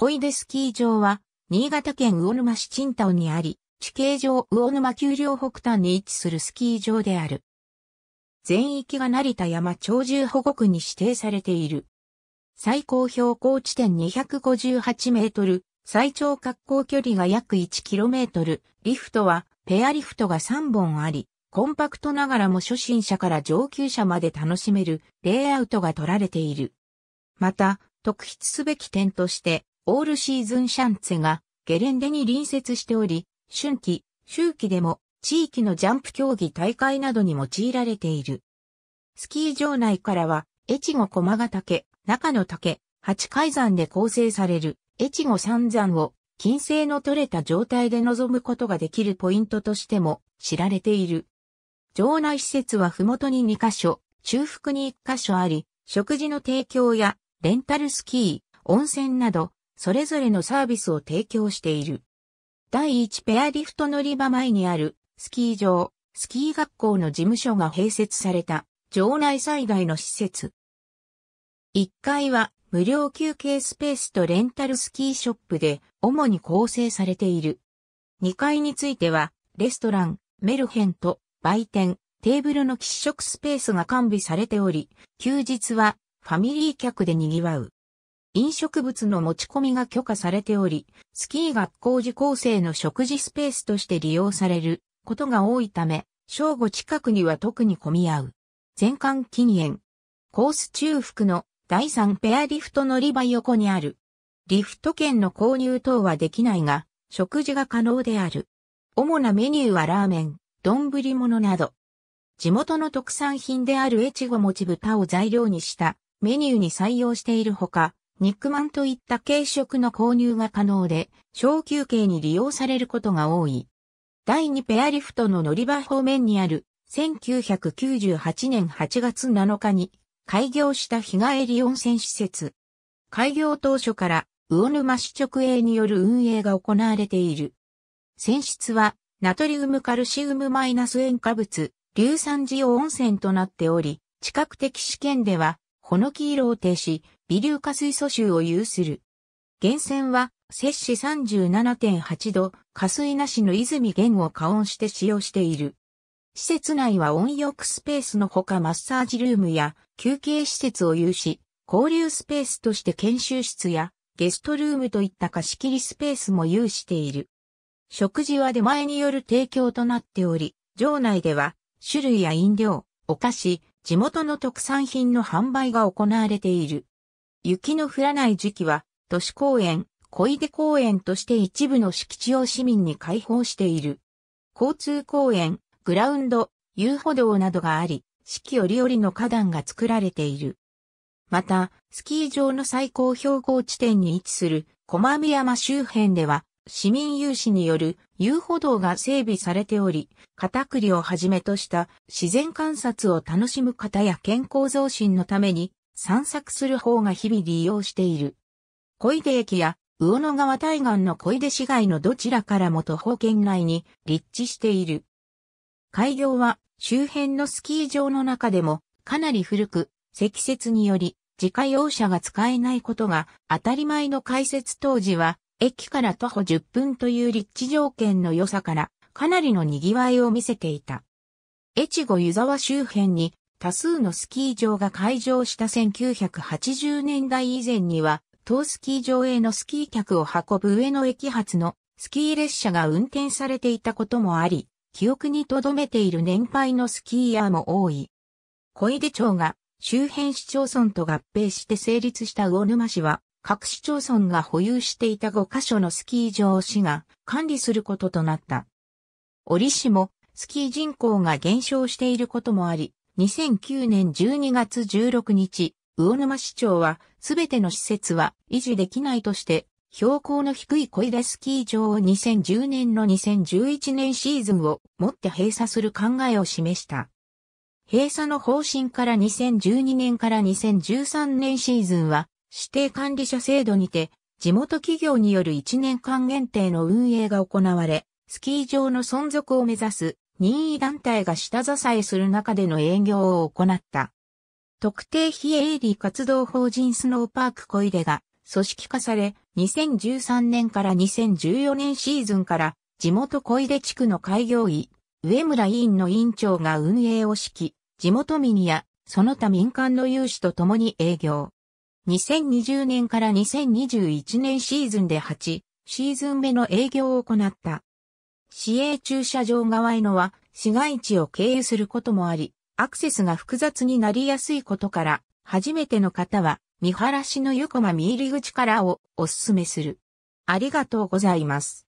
小出スキー場は、新潟県魚沼市陳田にあり、地形上魚沼丘陵北端に位置するスキー場である。全域が成田山鳥獣保護区に指定されている。最高標高地点258メートル、最長滑降距離が約1キロメートル、リフトはペアリフトが3本あり、コンパクトながらも初心者から上級者まで楽しめるレイアウトが取られている。また、特筆すべき点として、オールシーズンシャンツェがゲレンデに隣接しており、春季、秋季でも地域のジャンプ競技大会などに用いられている。スキー場内からは、越後駒ヶ岳、中野岳、八海山で構成される越後三山を金星の取れた状態で臨むことができるポイントとしても知られている。場内施設は麓に2カ所、中腹に1カ所あり、食事の提供やレンタルスキー、温泉などそれぞれのサービスを提供している。第1ペアリフト乗り場前にあるスキー場、スキー学校の事務所が併設された場内最大の施設。1階は無料休憩スペースとレンタルスキーショップで主に構成されている。2階についてはレストラン、メルヘンと売店、テーブルの喫食スペースが完備されており、休日はファミリー客で賑わう。飲食物の持ち込みが許可されており、スキー学校時構生の食事スペースとして利用されることが多いため、正午近くには特に混み合う。全館禁煙。コース中腹の第3ペアリフト乗り場横にある。リフト券の購入等はできないが、食事が可能である。主なメニューはラーメン、丼物など。地元の特産品である越後餅ち豚を材料にしたメニューに採用しているほか、肉まんといった軽食の購入が可能で、小休憩に利用されることが多い。第2ペアリフトの乗り場方面にある1998年8月7日に開業した日帰り温泉施設。開業当初から魚沼市直営による運営が行われている。泉質はナトリウムカルシウムマイナス塩化物、硫酸塩温泉となっており、近く的試験ではこの黄色を呈し、微粒化水素臭を有する。源泉は、摂氏37.8度、加水なしの泉源を加温して使用している。施設内は温浴スペースのほかマッサージルームや休憩施設を有し、交流スペースとして研修室やゲストルームといった貸し切りスペースも有している。食事は出前による提供となっており、場内では種類や飲料、お菓子、地元の特産品の販売が行われている。雪の降らない時期は、都市公園、小出公園として一部の敷地を市民に開放している。交通公園、グラウンド、遊歩道などがあり、四季折々の花壇が作られている。また、スキー場の最高標高地点に位置する、小見山周辺では、市民有志による遊歩道が整備されており、片栗をはじめとした自然観察を楽しむ方や健康増進のために散策する方が日々利用している。小出駅や魚野川対岸の小出市街のどちらからも徒歩圏内に立地している。開業は周辺のスキー場の中でもかなり古く、積雪により自家用車が使えないことが当たり前の開設当時は駅から徒歩10分という立地条件の良さからかなりの賑わいを見せていた。越後湯沢周辺に多数のスキー場が開場した1980年代以前には、当スキー場へのスキー客を運ぶ上野駅発のスキー列車が運転されていたこともあり、記憶に留めている年配のスキーヤーも多い。小出町が周辺市町村と合併して成立した魚沼市は、各市町村が保有していた5カ所のスキー場を市が管理することとなった。折市もスキー人口が減少していることもあり、2009年12月16日、魚沼市長は、すべての施設は維持できないとして、標高の低い小出スキー場を2010年の2011年シーズンをもって閉鎖する考えを示した。閉鎖の方針から2012年から2013年シーズンは、指定管理者制度にて、地元企業による1年間限定の運営が行われ、スキー場の存続を目指す任意団体が下支えする中での営業を行った。特定非営利活動法人スノーパーク小出が組織化され、2013年から2014年シーズンから地元小出地区の開業医、上村委員の委員長が運営を指揮、地元民やその他民間の有志と共に営業。2020年から2021年シーズンで8シーズン目の営業を行った。市営駐車場側へのは市街地を経由することもあり、アクセスが複雑になりやすいことから、初めての方は見晴らしの横駒見入り口からをおすすめする。ありがとうございます。